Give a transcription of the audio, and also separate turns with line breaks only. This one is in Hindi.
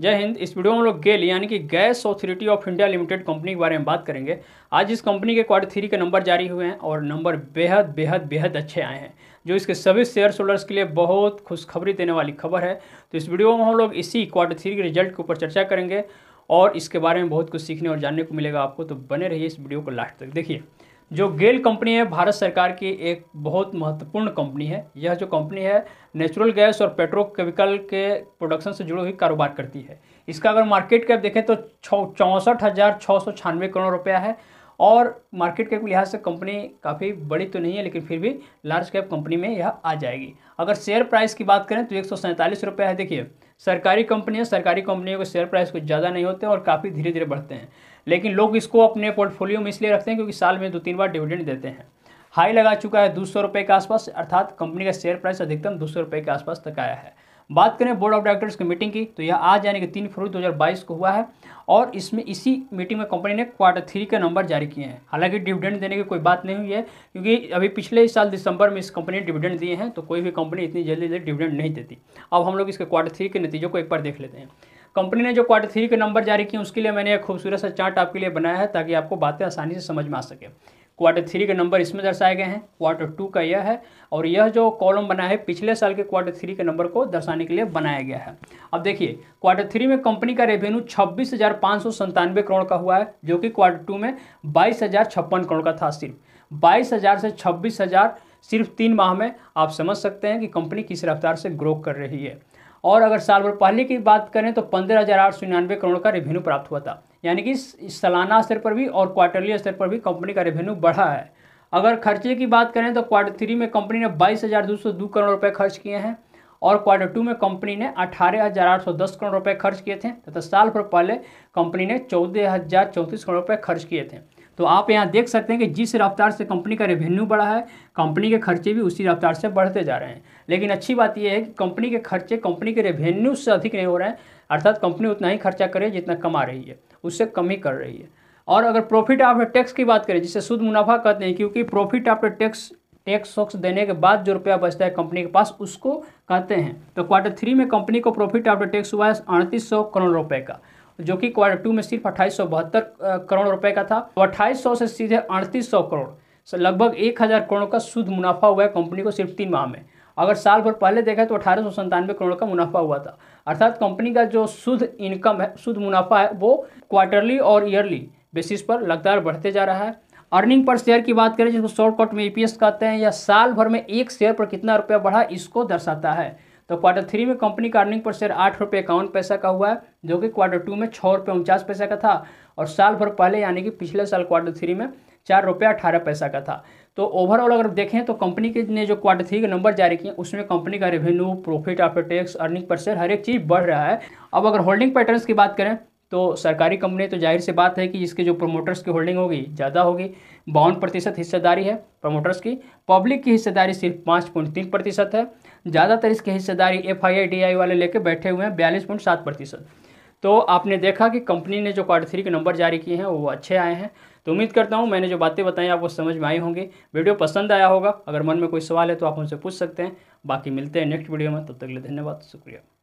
जय हिंद इस वीडियो में हम लोग गेल यानी कि gas authority of India limited company के बारे में बात करेंगे आज इस कंपनी के क्वार्टर थ्री के नंबर जारी हुए हैं और नंबर बेहद बेहद बेहद अच्छे आए हैं जो इसके सभी शेयर होल्डर्स के लिए बहुत खुशखबरी देने वाली खबर है तो इस वीडियो में हम लोग इसी क्वार्टर थ्री के रिजल्ट के ऊपर चर्चा करेंगे और इसके बारे में बहुत कुछ सीखने और जानने को मिलेगा आपको तो बने रहिए इस वीडियो को लास्ट तक देखिए जो गेल कंपनी है भारत सरकार की एक बहुत महत्वपूर्ण कंपनी है यह जो कंपनी है नेचुरल गैस और पेट्रोकेमिकल के प्रोडक्शन से जुड़ी हुई कारोबार करती है इसका अगर मार्केट कैप देखें तो चौंसठ हज़ार छः सौ छियानवे करोड़ रुपया है और मार्केट कैप के लिहाज से कंपनी काफ़ी बड़ी तो नहीं है लेकिन फिर भी लार्ज कैप कंपनी में यह आ जाएगी अगर शेयर प्राइस की बात करें तो एक सौ है देखिए सरकारी कंपनी है सरकारी कंपनियों के शेयर प्राइस कुछ ज़्यादा नहीं होते और काफ़ी धीरे धीरे बढ़ते हैं लेकिन लोग इसको अपने पोर्टफोलियो में इसलिए रखते हैं क्योंकि साल में दो तीन बार डिविडेंड देते हैं हाई लगा चुका है दो सौ रुपये के आसपास अर्थात कंपनी का शेयर प्राइस अधिकतम दो सौ रुपये के आसपास तक आया है बात करें बोर्ड ऑफ डायरेक्टर्स की मीटिंग की तो यह आज यानी कि तीन फरवरी 2022 को हुआ है और इसमें इसी मीटिंग में कंपनी ने क्वार्टर थ्री के नंबर जारी किए हैं हालांकि डिविडेंड देने की कोई बात नहीं हुई है क्योंकि अभी पिछले साल दिसंबर में इस कंपनी ने डिविडेंड दिए हैं तो कोई भी कंपनी इतनी जल्दी जल्दी डिविडेंड नहीं देती अब हम लोग इसके क्वार्टर थ्री के नतीजों को एक बार देख लेते हैं कंपनी ने जो क्वार्टर थ्री के नंबर जारी किए उसके लिए मैंने एक खूबसूरत सा चार्ट आपके लिए बनाया है ताकि आपको बातें आसानी से समझ में आ सके क्वार्टर थ्री के नंबर इसमें दर्शाए गए हैं क्वार्टर टू का यह है और यह जो कॉलम बना है पिछले साल के क्वार्टर थ्री के नंबर को दर्शाने के लिए बनाया गया है अब देखिए क्वार्टर थ्री में कंपनी का रेवेन्यू छब्बीस हज़ार पाँच सौ संतानवे करोड़ का हुआ है जो कि क्वार्टर टू में बाईस हज़ार छप्पन करोड़ का था सिर्फ बाईस हज़ार से छब्बीस हज़ार सिर्फ तीन माह में आप समझ सकते हैं कि कंपनी किस रफ्तार से ग्रो कर रही है और अगर साल भर पहले की बात करें तो पंद्रह हज़ार आठ सौ निन्यानवे करोड़ का रेवेन्यू प्राप्त हुआ था यानी कि सालाना स्तर पर भी और क्वार्टरली स्तर पर भी कंपनी का रेवेन्यू बढ़ा है अगर खर्चे की बात करें तो क्वार्टर थ्री में कंपनी ने बाईस हज़ार दो सौ दो करोड़ रुपये खर्च किए हैं और क्वार्टर टू में कंपनी ने अठारह हज़ार आठ सौ दस करोड़ रुपये खर्च किए थे तथा साल भर पहले कंपनी ने चौदह हज़ार चौंतीस करोड़ रुपये खर्च किए थे तो आप यहाँ देख सकते हैं कि जिस रफ्तार से कंपनी का रेवेन्यू बढ़ा है कंपनी के खर्चे भी उसी रफ्तार से बढ़ते जा रहे हैं लेकिन अच्छी बात यह है कि कंपनी के खर्चे कंपनी के रेवेन्यू से अधिक नहीं हो रहे हैं अर्थात कंपनी उतना ही खर्चा कर रही है जितना कमा रही है उससे कम ही कर रही है और अगर प्रॉफिट आफ्टर टैक्स की बात करें जिसे शुद्ध मुनाफा कहते हैं क्योंकि प्रॉफिट आफ्टर टैक्स टैक्स वक्स देने के बाद जो रुपया बचता है कंपनी के पास उसको कहते हैं तो क्वार्टर थ्री में कंपनी को प्रॉफिट आफ्टर टैक्स हुआ है अड़तीस करोड़ रुपये का जो कि क्वार्टर टू में सिर्फ अट्ठाईस करोड़ रुपए का था तो अट्ठाईस से सीधे अड़तीस करोड़ लगभग एक हज़ार करोड़ का शुद्ध मुनाफा हुआ है कंपनी को सिर्फ तीन माह में अगर साल भर पहले देखा तो अठारह सौ संतानवे करोड़ का मुनाफा हुआ था अर्थात कंपनी का जो शुद्ध इनकम है शुद्ध मुनाफा है वो क्वार्टरली और ईयरली बेसिस पर लगातार बढ़ते जा रहा है अर्निंग पर शेयर की बात करें जिसको शॉर्टकट में ईपीएस e कहते हैं या साल भर में एक शेयर पर कितना रुपया बढ़ा इसको दर्शाता है तो क्वार्टर थ्री में कंपनी का अर्निंग पर शेयर आठ रुपये इक्यावन पैसा का हुआ है जो कि क्वार्टर टू में छः रुपये उनचास पैसा का था और साल भर पहले यानी कि पिछले साल क्वार्टर थ्री में चार रुपये अठारह पैसा का था तो ओवरऑल अगर देखें तो कंपनी के ने जो क्वार्टर थ्री के नंबर जारी किए उसमें कंपनी का revenue profit after tax earning per share हर एक चीज़ बढ़ रहा है अब अगर होल्डिंग पैटर्न्स की बात करें तो सरकारी कंपनी तो जाहिर सी बात है कि इसके जो प्रमोटर्स की होल्डिंग होगी ज़्यादा होगी बावन प्रतिशत हिस्सेदारी है प्रमोटर्स की पब्लिक की हिस्सेदारी सिर्फ पाँच पॉइंट तीन प्रतिशत है ज़्यादातर इसकी हिस्सेदारी एफ आई वाले लेके बैठे हुए हैं बयालीस पॉइंट सात प्रतिशत तो आपने देखा कि कंपनी ने जो क्वार्टर थ्री के नंबर जारी किए हैं वो अच्छे आए हैं तो उम्मीद करता हूँ मैंने जो बातें बताई आपको समझ में आई होंगी वीडियो पसंद आया होगा अगर मन में कोई सवाल है तो आप हमसे पूछ सकते हैं बाकी मिलते हैं नेक्स्ट वीडियो में तब तो तक के लिए धन्यवाद शुक्रिया